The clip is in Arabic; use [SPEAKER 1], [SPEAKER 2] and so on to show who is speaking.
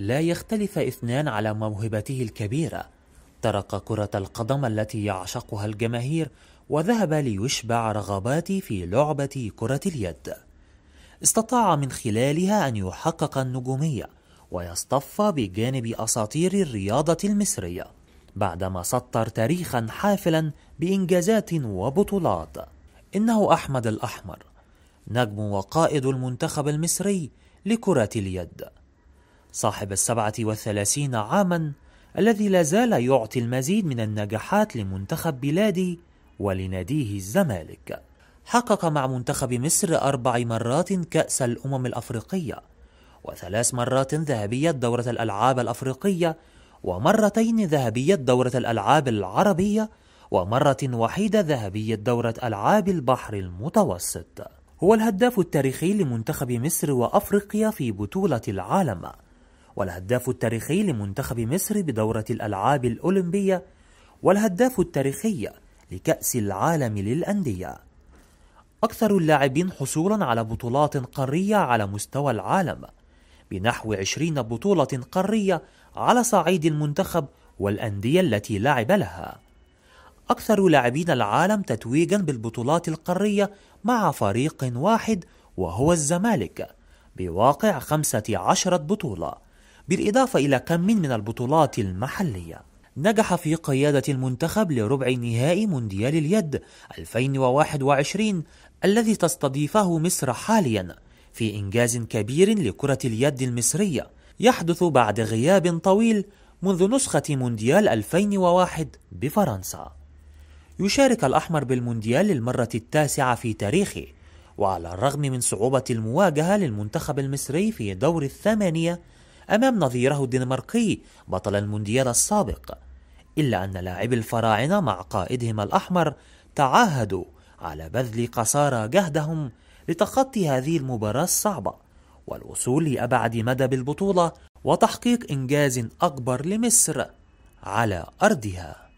[SPEAKER 1] لا يختلف اثنان على موهبته الكبيرة ترك كرة القدم التي يعشقها الجماهير وذهب ليشبع رغباتي في لعبة كرة اليد استطاع من خلالها أن يحقق النجومية ويصطف بجانب أساطير الرياضة المصرية بعدما سطر تاريخا حافلا بإنجازات وبطولات إنه أحمد الأحمر نجم وقائد المنتخب المصري لكرة اليد صاحب السبعة والثلاثين عاما الذي لا زال يعطي المزيد من النجاحات لمنتخب بلادي ولناديه الزمالك حقق مع منتخب مصر أربع مرات كأس الأمم الأفريقية وثلاث مرات ذهبية دورة الألعاب الأفريقية ومرتين ذهبية دورة الألعاب العربية ومرة وحيدة ذهبية دورة ألعاب البحر المتوسط هو الهداف التاريخي لمنتخب مصر وأفريقيا في بطولة العالم والهداف التاريخي لمنتخب مصر بدورة الألعاب الأولمبية والهداف التاريخي لكأس العالم للأندية أكثر اللاعبين حصولا على بطولات قارية على مستوى العالم بنحو 20 بطولة قارية على صعيد المنتخب والأندية التي لعب لها أكثر لاعبين العالم تتويجا بالبطولات القارية مع فريق واحد وهو الزمالك بواقع 15 بطولة بالإضافة إلى كم من البطولات المحلية نجح في قيادة المنتخب لربع نهائي مونديال اليد 2021 الذي تستضيفه مصر حاليا في إنجاز كبير لكرة اليد المصرية يحدث بعد غياب طويل منذ نسخة مونديال 2001 بفرنسا يشارك الأحمر بالمونديال للمرة التاسعة في تاريخه وعلى الرغم من صعوبة المواجهة للمنتخب المصري في دور الثمانية أمام نظيره الدنماركي بطل المونديال السابق إلا أن لاعبي الفراعنة مع قائدهم الأحمر تعاهدوا على بذل قصارى جهدهم لتخطي هذه المباراة الصعبة والوصول لأبعد مدى بالبطولة وتحقيق إنجاز أكبر لمصر على أرضها